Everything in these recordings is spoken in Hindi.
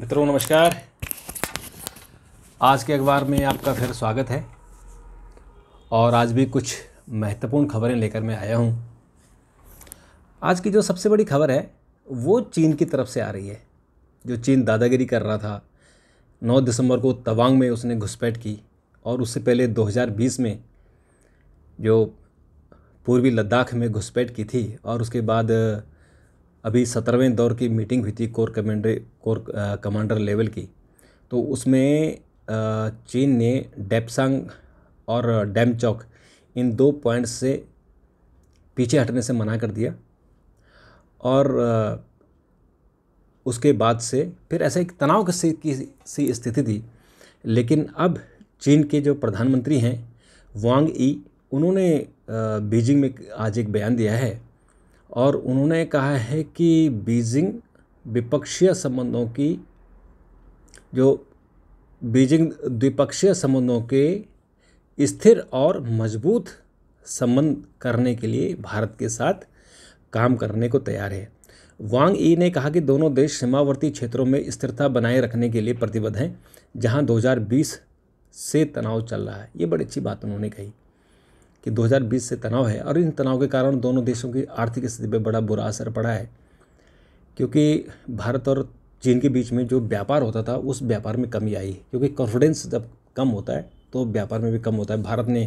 मित्रों नमस्कार आज के अखबार में आपका फिर स्वागत है और आज भी कुछ महत्वपूर्ण खबरें लेकर मैं आया हूँ आज की जो सबसे बड़ी खबर है वो चीन की तरफ से आ रही है जो चीन दादागिरी कर रहा था 9 दिसंबर को तवांग में उसने घुसपैठ की और उससे पहले 2020 में जो पूर्वी लद्दाख में घुसपैठ की थी और उसके बाद अभी सत्रहवें दौर की मीटिंग हुई थी core commander core commander level की तो उसमें चीन ने डेपसांग और डैमचौक इन दो पॉइंट्स से पीछे हटने से मना कर दिया और उसके बाद से फिर ऐसा एक तनाव की सी स्थिति थी लेकिन अब चीन के जो प्रधानमंत्री हैं वांग ई उन्होंने बीजिंग में आज एक बयान दिया है और उन्होंने कहा है कि बीजिंग विपक्षीय संबंधों की जो बीजिंग द्विपक्षीय संबंधों के स्थिर और मजबूत संबंध करने के लिए भारत के साथ काम करने को तैयार है वांग ई ने कहा कि दोनों देश सीमावर्ती क्षेत्रों में स्थिरता बनाए रखने के लिए प्रतिबद्ध हैं जहां 2020 से तनाव चल रहा है ये बड़ी अच्छी बात उन्होंने कही कि 2020 से तनाव है और इन तनाव के कारण दोनों देशों की आर्थिक स्थिति पर बड़ा बुरा असर पड़ा है क्योंकि भारत और चीन के बीच में जो व्यापार होता था उस व्यापार में कमी आई क्योंकि कॉन्फिडेंस जब कम होता है तो व्यापार में भी कम होता है भारत ने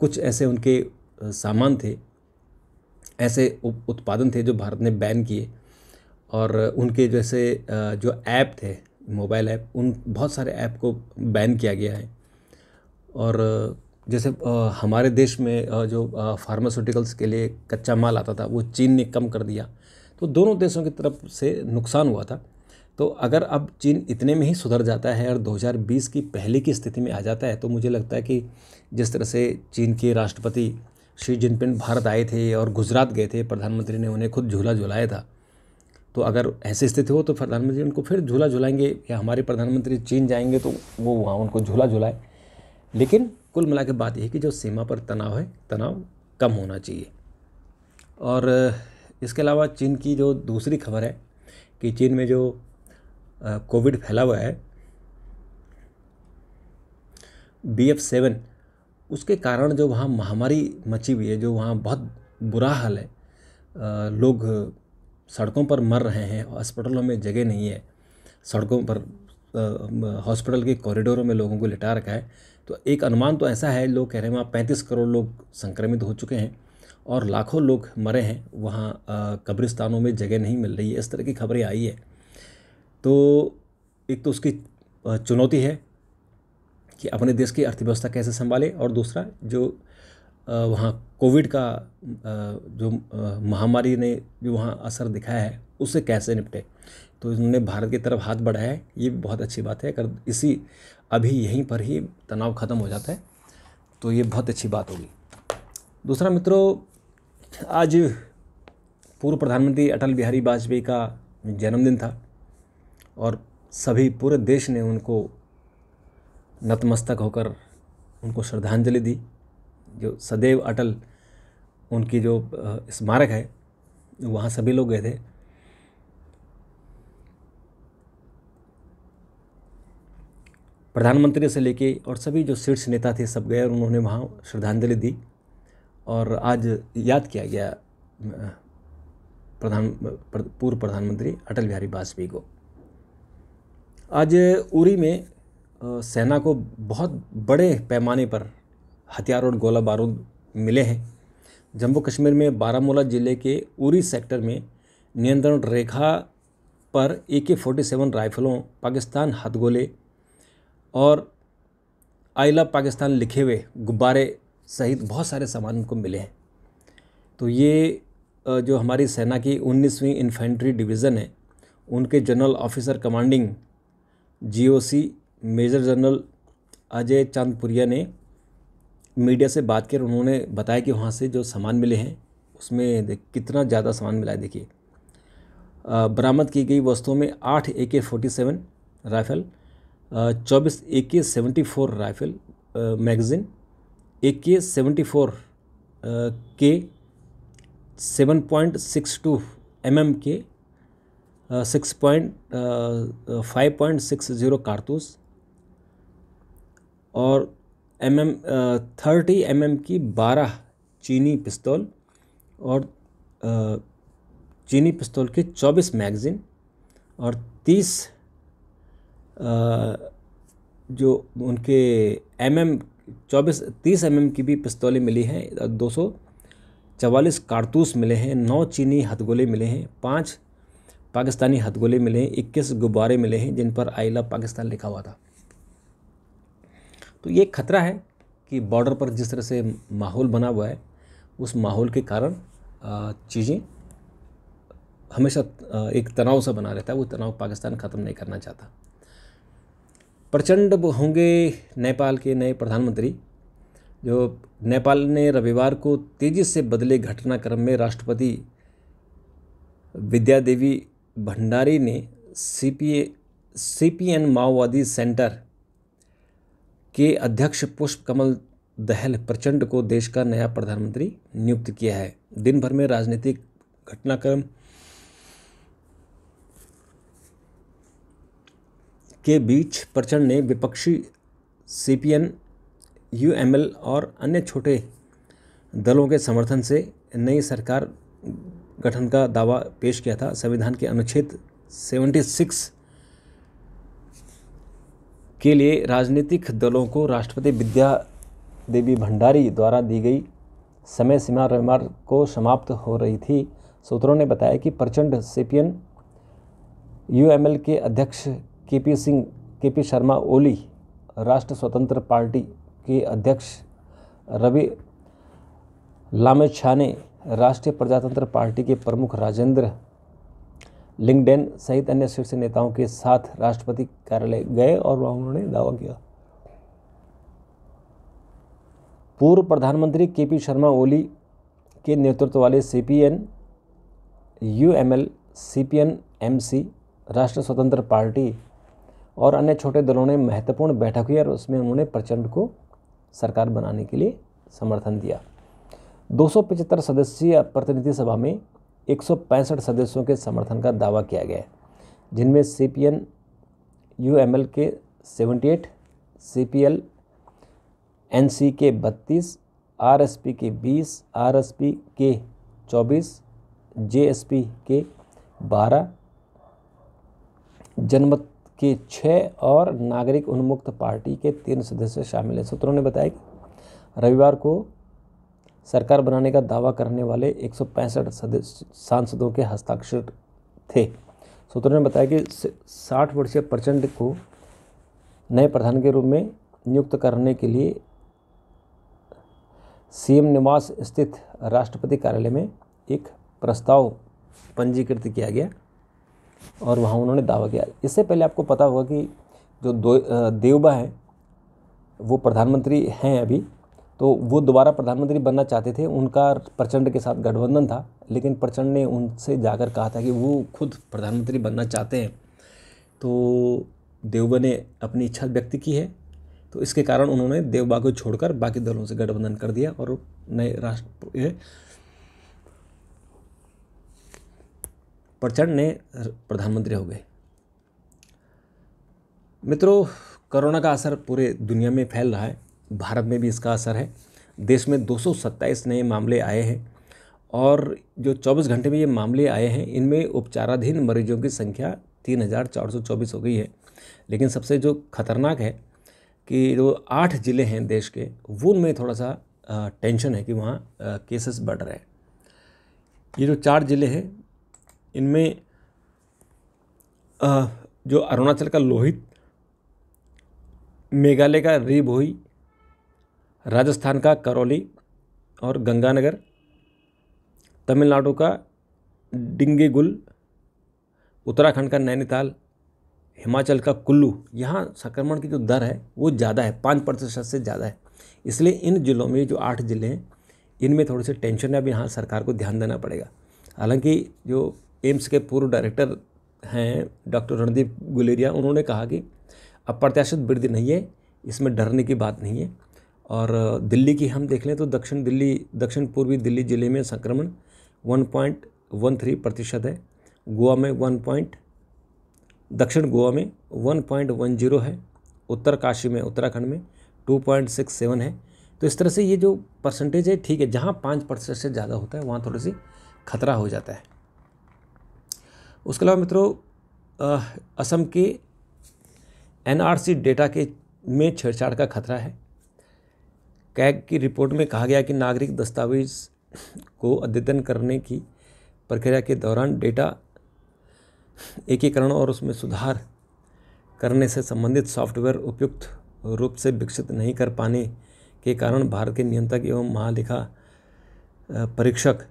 कुछ ऐसे उनके सामान थे ऐसे उत्पादन थे जो भारत ने बैन किए और उनके जैसे जो ऐप थे मोबाइल ऐप उन बहुत सारे ऐप को बैन किया गया है और जैसे आ, हमारे देश में आ, जो फार्मास्यूटिकल्स के लिए कच्चा माल आता था वो चीन ने कम कर दिया तो दोनों देशों की तरफ से नुकसान हुआ था तो अगर अब चीन इतने में ही सुधर जाता है और 2020 की पहले की स्थिति में आ जाता है तो मुझे लगता है कि जिस तरह से चीन के राष्ट्रपति शी जिनपिंग भारत आए थे और गुजरात गए थे प्रधानमंत्री ने उन्हें खुद झूला झुलाया था तो अगर ऐसी स्थिति हो तो प्रधानमंत्री उनको फिर झूला झुलाएंगे या हमारे प्रधानमंत्री चीन जाएंगे तो वो वहाँ उनको झूला झुलाए लेकिन कुल मिला के बात यह कि जो सीमा पर तनाव है तनाव कम होना चाहिए और इसके अलावा चीन की जो दूसरी खबर है कि चीन में जो कोविड फैला हुआ है बी एफ सेवन उसके कारण जो वहाँ महामारी मची हुई है जो वहाँ बहुत बुरा हाल है लोग सड़कों पर मर रहे हैं हॉस्पिटलों में जगह नहीं है सड़कों पर हॉस्पिटल के कॉरिडोरों में लोगों को लिटा रखा है तो एक अनुमान तो ऐसा है लोग कह रहे हैं वहाँ पैंतीस करोड़ लोग संक्रमित हो चुके हैं और लाखों लोग मरे हैं वहाँ कब्रिस्तानों में जगह नहीं मिल रही है इस तरह की खबरें आई है तो एक तो उसकी चुनौती है कि अपने देश की अर्थव्यवस्था कैसे संभाले और दूसरा जो वहाँ कोविड का जो महामारी ने जो वहाँ असर दिखाया है उससे कैसे निपटे तो उन्होंने भारत की तरफ हाथ बढ़ाया है ये भी बहुत अच्छी बात है अगर इसी अभी यहीं पर ही तनाव ख़त्म हो जाता है तो ये बहुत अच्छी बात होगी दूसरा मित्रों आज पूर्व प्रधानमंत्री अटल बिहारी वाजपेयी का जन्मदिन था और सभी पूरे देश ने उनको नतमस्तक होकर उनको श्रद्धांजलि दी जो सदैव अटल उनकी जो स्मारक है वहाँ सभी लोग गए थे प्रधानमंत्री से लेके और सभी जो शीर्ष नेता थे सब गए और उन्होंने वहाँ श्रद्धांजलि दी और आज याद किया गया प्रधान पूर्व प्रधानमंत्री अटल बिहारी वाजपेयी को आज उरी में सेना को बहुत बड़े पैमाने पर हथियार और गोला बारूद मिले हैं जम्मू कश्मीर में बारामूला ज़िले के उरी सेक्टर में नियंत्रण रेखा पर ए के फोर्टी सेवन राइफलों पाकिस्तान हथगोले और आई लव पाकिस्तान लिखे हुए गुब्बारे सहित बहुत सारे सामान उनको मिले हैं तो ये जो हमारी सेना की 19वीं इन्फेंट्री डिवीज़न है उनके general officer commanding GOC major general Ajay Chandpuria ने मीडिया से बात कर उन्होंने बताया कि वहाँ से जो सामान मिले हैं उसमें कितना ज़्यादा सामान मिला है देखिए बरामद की गई वस्तुओं में आठ ए के फोर्टी सेवन राइफल चौबीस A K seventy four rifle magazine A K seventy four के seven point six two M M के six point five point six zero कारतूस और M M thirty M M की बारह चीनी पिस्तौल और uh, चीनी पिस्तौल के चौबीस मैगज़ीन और तीस जो उनके एम एम चौबीस तीस एम एम की भी पिस्तौलें मिली हैं दो सौ चवालीस कारतूस मिले हैं नौ चीनी हथगोले मिले हैं पाँच पाकिस्तानी हथगोले मिले हैं इक्कीस गुब्बारे मिले हैं जिन पर आई लव पाकिस्तान लिखा हुआ था तो ये खतरा है कि बॉर्डर पर जिस तरह से माहौल बना हुआ है उस माहौल के कारण चीज़ें हमेशा एक तनाव सा बना रहता है वो तनाव पाकिस्तान ख़त्म नहीं करना चाहता प्रचंड होंगे नेपाल के नए प्रधानमंत्री जो नेपाल ने रविवार को तेज़ी से बदले घटनाक्रम में राष्ट्रपति विद्या देवी भंडारी ने C P C P N माओवादी सेंटर के अध्यक्ष पुष्प कमल दहल प्रचंड को देश का नया प्रधानमंत्री नियुक्त किया है दिन भर में राजनीतिक घटनाक्रम के बीच प्रचंड ने विपक्षी सीपीएन यूएमएल और अन्य छोटे दलों के समर्थन से नई सरकार गठन का दावा पेश किया था संविधान के अनुच्छेद 76 के लिए राजनीतिक दलों को राष्ट्रपति विद्या देवी भंडारी द्वारा दी गई समय सीमा रविवार को समाप्त हो रही थी सूत्रों ने बताया कि प्रचंड सीपीएन यूएमएल के अध्यक्ष KP Singh KP Sharma Oli Rashtra Swatantra party के अध्यक्ष रवि लामेछाने राष्ट्रीय प्रजातंत्र पार्टी के प्रमुख राजेंद्र लिंगडेन सहित अन्य शीर्ष नेताओं के साथ राष्ट्रपति कार्यालय गए और वहाँ उन्होंने दावा किया पूर्व प्रधानमंत्री के पी शर्मा ओली के नेतृत्व वाले C P N U M L C P N M C Rashtra Swatantra party और अन्य छोटे दलों ने महत्वपूर्ण बैठक हुई और उसमें उन्होंने प्रचंड को सरकार बनाने के लिए समर्थन दिया दो सदस्यीय प्रतिनिधि सभा में एक सदस्यों के समर्थन का दावा किया गया जिनमें C P N U M L के seventy eight C P L N C के बत्तीस आर एस पी के बीस आर एस पी के चौबीस जे एस पी के बारह जनमत के छः और नागरिक उन्मुक्त पार्टी के तीन सदस्य शामिल हैं सूत्रों ने बताया कि रविवार को सरकार बनाने का दावा करने वाले एक सदस्य सांसदों के हस्ताक्षर थे सूत्रों ने बताया कि साठ वर्षीय प्रचंड को नए प्रधान के रूप में नियुक्त करने के लिए सीएम निवास स्थित राष्ट्रपति कार्यालय में एक प्रस्ताव पंजीकृत किया गया और वहाँ उन्होंने दावा किया इससे पहले आपको पता होगा कि जो देवबा हैं वो प्रधानमंत्री हैं अभी तो वो दोबारा प्रधानमंत्री बनना चाहते थे उनका प्रचंड के साथ गठबंधन था लेकिन प्रचंड ने उनसे जाकर कहा था कि वो खुद प्रधानमंत्री बनना चाहते हैं तो देवबा ने अपनी इच्छा व्यक्त की है तो इसके कारण उन्होंने देवबा को छोड़कर बाकी दलों से गठबंधन कर दिया और नए राष्ट्र प्रचंड ने प्रधानमंत्री हो गए मित्रों कोरोना का असर पूरे दुनिया में फैल रहा है भारत में भी इसका असर है देश में 227 नए मामले आए हैं और जो 24 घंटे में ये मामले आए हैं इनमें उपचाराधीन मरीजों की संख्या 3424 हो गई है लेकिन सबसे जो खतरनाक है कि जो आठ ज़िले हैं देश के उनमें थोड़ा सा टेंशन है कि वहाँ केसेस बढ़ रहे हैं ये जो चार ज़िले हैं इनमें जो अरुणाचल का लोहित मेघालय का रेबोई राजस्थान का करौली और गंगानगर तमिलनाडु का डिंगेगुल उत्तराखंड का नैनीताल हिमाचल का कुल्लू यहाँ संक्रमण की जो दर है वो ज़्यादा है पाँच प्रतिशत से ज़्यादा है इसलिए इन ज़िलों में जो आठ ज़िले हैं इनमें थोड़े से टेंशन है अब यहाँ सरकार को ध्यान देना पड़ेगा हालांकि जो एम्स के पूर्व डायरेक्टर हैं डॉक्टर रणदीप गुलेरिया उन्होंने कहा कि अप्रत्याशित वृद्धि नहीं है इसमें डरने की बात नहीं है और दिल्ली की हम देख लें तो दक्षिण दिल्ली दक्षिण पूर्वी दिल्ली ज़िले में संक्रमण 1.13 प्रतिशत है गोवा में वन पॉइंट दक्षिण गोवा में वन वन पॉइंट ज़ीरो है उत्तर काशी में उत्तराखंड में टू पॉइंट सिक्स सेवन है तो इस तरह से ये जो परसेंटेज है ठीक है जहाँ पाँच परसेंट से ज़्यादा होता है वहाँ थोड़ी सी खतरा हो जाता है उसके अलावा मित्रों असम के एनआरसी डेटा के में छेड़छाड़ का खतरा है कैग की रिपोर्ट में कहा गया कि नागरिक दस्तावेज को अद्यतन करने की प्रक्रिया के दौरान डेटा एकीकरण और उसमें सुधार करने से संबंधित सॉफ्टवेयर उपयुक्त रूप से विकसित नहीं कर पाने के कारण भारत के नियंत्रक एवं महालेखा परीक्षक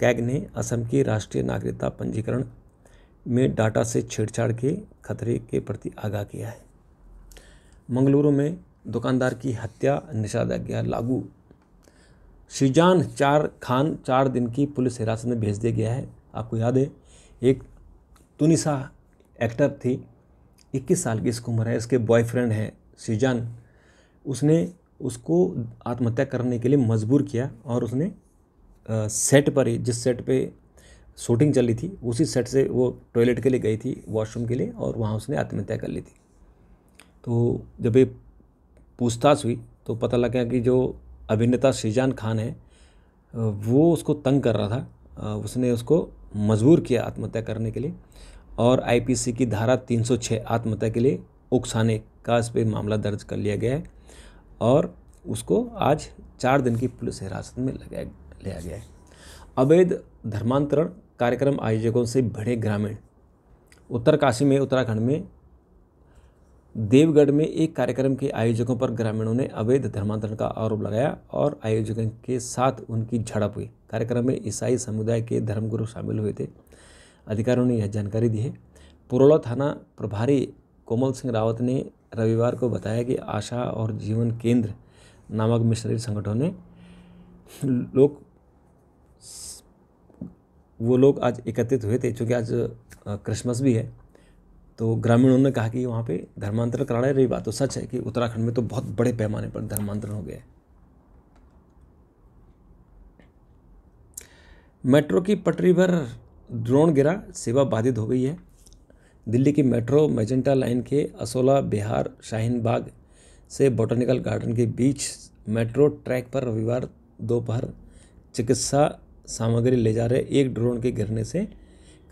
कैग ने असम की राष्ट्रीय नागरिकता पंजीकरण में डाटा से छेड़छाड़ के खतरे के प्रति आगाह किया है मंगलुरु में दुकानदार की हत्या निषेधाज्ञा लागू शिजान चार खान चार दिन की पुलिस हिरासत में भेज दिया गया है आपको याद है एक तुनिसा एक्टर थी 21 साल की इसकी उम्र है इसके बॉयफ्रेंड हैं शिजान उसने उसको आत्महत्या करने के लिए मजबूर किया और उसने सेट पर ही जिस सेट पे शूटिंग चल रही थी उसी सेट से वो टॉयलेट के लिए गई थी वॉशरूम के लिए और वहाँ उसने आत्महत्या कर ली थी तो जब ये पूछताछ हुई तो पता लगा कि जो अभिनेता शीजान खान है वो उसको तंग कर रहा था उसने उसको मजबूर किया आत्महत्या करने के लिए और आईपीसी की धारा 306 आत्महत्या के लिए उकसाने का इस पर मामला दर्ज कर लिया गया है और उसको आज चार दिन की पुलिस हिरासत में लगाया लिया गया है अवैध धर्मांतरण कार्यक्रम आयोजकों से भिड़े ग्रामीण उत्तरकाशी में उत्तराखंड में देवगढ़ में एक कार्यक्रम के आयोजकों पर ग्रामीणों ने अवैध धर्मांतरण का आरोप लगाया और आयोजकों के साथ उनकी झड़प हुई कार्यक्रम में ईसाई समुदाय के धर्मगुरु शामिल हुए थे अधिकारियों ने यह जानकारी दी है पुरोला थाना प्रभारी कोमल सिंह रावत ने रविवार को बताया कि आशा और जीवन केंद्र नामक मिशनरी संगठन ने लोक वो लोग आज एकत्रित हुए थे चूँकि आज क्रिसमस भी है तो ग्रामीणों ने कहा कि वहाँ पे धर्मांतरण कराना रही बात तो सच है कि उत्तराखंड में तो बहुत बड़े पैमाने पर धर्मांतरण हो गया है मेट्रो की पटरी पर ड्रोन गिरा सेवा बाधित हो गई है दिल्ली की मेट्रो मेजेंटा लाइन के असोला बिहार शाहीन बाग से बोटानिकल गार्डन के बीच मेट्रो ट्रैक पर रविवार दोपहर चिकित्सा सामग्री ले जा रहे एक ड्रोन के गिरने से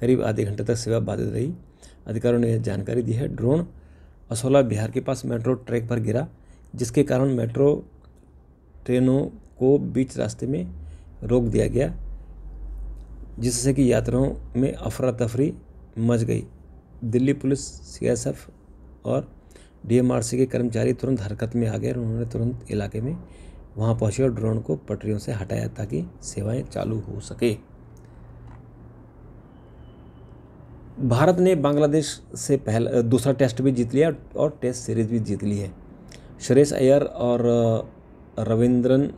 करीब आधे घंटे तक सेवा बाधित रही अधिकारियों ने यह जानकारी दी है ड्रोन असोला बिहार के पास मेट्रो ट्रैक पर गिरा जिसके कारण मेट्रो ट्रेनों को बीच रास्ते में रोक दिया गया जिससे कि यात्रियों में अफरा तफरी मच गई दिल्ली पुलिस सीएसएफ और डीएमआरसी के कर्मचारी तुरंत हरकत में आ गए और उन्होंने तुरंत इलाके में वहाँ पहुँचे और ड्रोन को पटरियों से हटाया ताकि सेवाएं चालू हो सके भारत ने बांग्लादेश से पहला दूसरा टेस्ट भी जीत लिया और टेस्ट सीरीज भी जीत ली है शुरेश अय्यर और रविंद्रन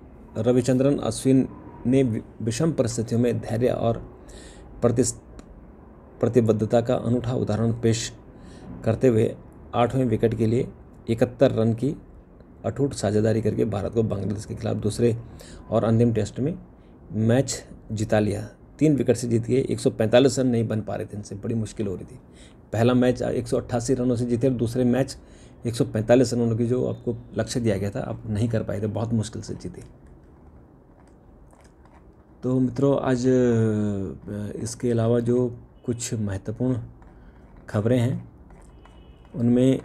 रविचंद्रन अश्विन ने विषम परिस्थितियों में धैर्य और प्रतिबद्धता का अनूठा उदाहरण पेश करते हुए आठवें विकेट के लिए इकहत्तर रन की अटूट साझेदारी करके भारत को बांग्लादेश के खिलाफ दूसरे और अंतिम टेस्ट में मैच जिता लिया तीन विकेट से जीत गए 145 रन नहीं बन पा रहे थे इनसे बड़ी मुश्किल हो रही थी पहला मैच 188 रनों से जीते और दूसरे मैच 145 रनों की जो आपको लक्ष्य दिया गया था आप नहीं कर पाए थे बहुत मुश्किल से जीते तो मित्रों आज इसके अलावा जो कुछ महत्वपूर्ण खबरें हैं उनमें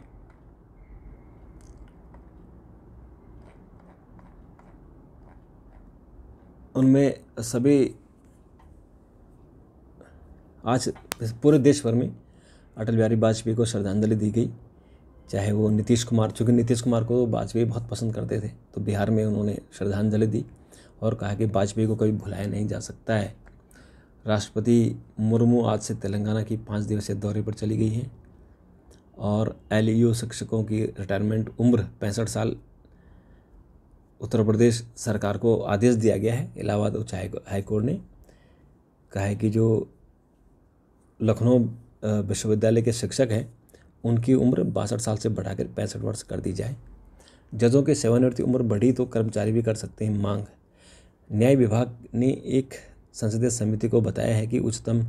उनमें सभी आज पूरे देश भर में अटल बिहारी वाजपेयी को श्रद्धांजलि दी गई चाहे वो नीतीश कुमार चूँकि नीतीश कुमार को वाजपेयी बहुत पसंद करते थे तो बिहार में उन्होंने श्रद्धांजलि दी और कहा कि वाजपेयी को कभी भुलाया नहीं जा सकता है राष्ट्रपति मुर्मू आज से तेलंगाना की पाँच दिवसीय दौरे पर चली गई हैं और एल शिक्षकों की रिटायरमेंट उम्र पैंसठ साल उत्तर प्रदेश सरकार को आदेश दिया गया है इलाहाबाद उच्च हाईकोर्ट ने कहा है कि जो लखनऊ विश्वविद्यालय के शिक्षक हैं उनकी उम्र बासठ साल से बढ़ाकर पैंसठ वर्ष कर दी जाए जजों की सेवानिवृत्ति उम्र बढ़ी तो कर्मचारी भी कर सकते हैं मांग न्याय विभाग ने एक संसदीय समिति को बताया है कि उच्चतम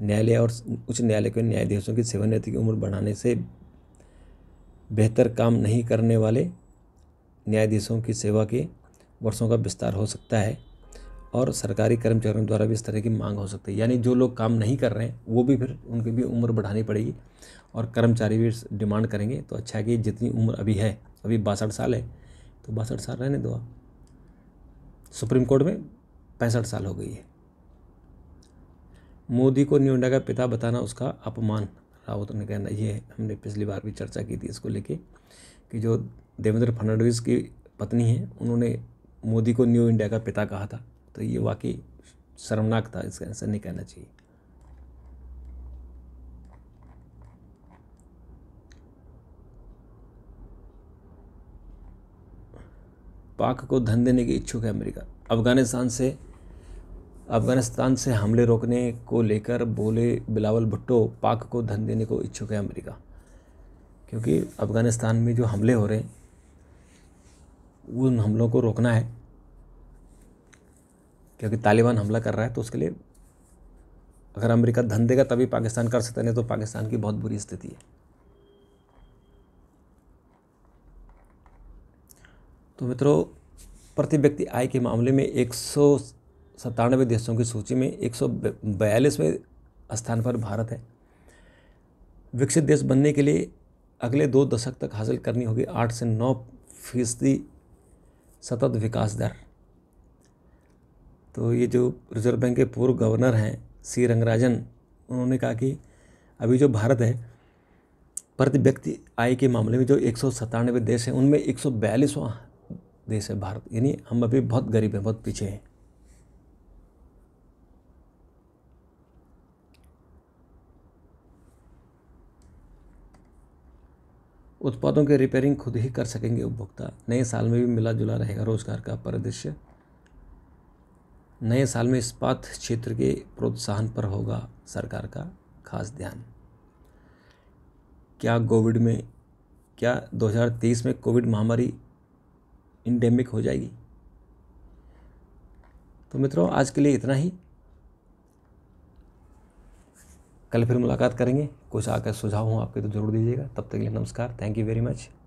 न्यायालय और उच्च न्यायालय के न्यायाधीशों की सेवानिवृत्ति की उम्र बढ़ाने से बेहतर काम नहीं करने वाले न्यायाधीशों की सेवा के वर्षों का विस्तार हो सकता है और सरकारी कर्मचारियों द्वारा भी इस तरह की मांग हो सकती है यानी जो लोग काम नहीं कर रहे हैं वो भी फिर उनकी भी उम्र बढ़ानी पड़ेगी और कर्मचारी भी डिमांड करेंगे तो अच्छा है कि जितनी उम्र अभी है अभी बासठ साल है तो बासठ साल रहने दो सुप्रीम कोर्ट में पैंसठ साल हो गई है मोदी को न्यूडा का पिता बताना उसका अपमान रावत ने कहना ये हमने पिछली बार भी चर्चा की थी इसको लेके कि जो देवेंद्र फडणवीस की पत्नी हैं उन्होंने मोदी को न्यू इंडिया का पिता कहा था तो ये वाकई शर्मनाक था इसका आंसर नहीं कहना चाहिए पाक को धन देने की इच्छुक है अमेरिका अफगानिस्तान से अफगानिस्तान से हमले रोकने को लेकर बोले बिलावल भुट्टो पाक को धन देने को इच्छुक है अमेरिका क्योंकि अफगानिस्तान में जो हमले हो रहे हैं उन हमलों को रोकना है क्योंकि तालिबान हमला कर रहा है तो उसके लिए अगर अमेरिका धन देगा तभी पाकिस्तान कर सकता नहीं तो पाकिस्तान की बहुत बुरी स्थिति है तो मित्रों प्रति व्यक्ति आय के मामले में एक सतानवे देशों की सूची में एक बयालीसवें स्थान पर भारत है विकसित देश बनने के लिए अगले दो दशक तक हासिल करनी होगी आठ से नौ फीसदी सतत विकास दर तो ये जो रिजर्व बैंक के पूर्व गवर्नर हैं सी रंगराजन उन्होंने कहा कि अभी जो भारत है प्रति व्यक्ति आय के मामले में जो एक देश हैं उनमें एक देश है भारत यानी हम अभी बहुत गरीब हैं बहुत पीछे हैं उत्पादों की रिपेयरिंग खुद ही कर सकेंगे उपभोक्ता नए साल में भी मिला जुला रहेगा रोजगार का परिदृश्य नए साल में इस्पात क्षेत्र के प्रोत्साहन पर होगा सरकार का खास ध्यान क्या कोविड में क्या 2023 में कोविड महामारी इंडेमिक हो जाएगी तो मित्रों आज के लिए इतना ही कल फिर मुलाकात करेंगे कुछ आकर सुझाव हो आपके तो जरूर दीजिएगा तब तक के लिए नमस्कार थैंक यू वेरी मच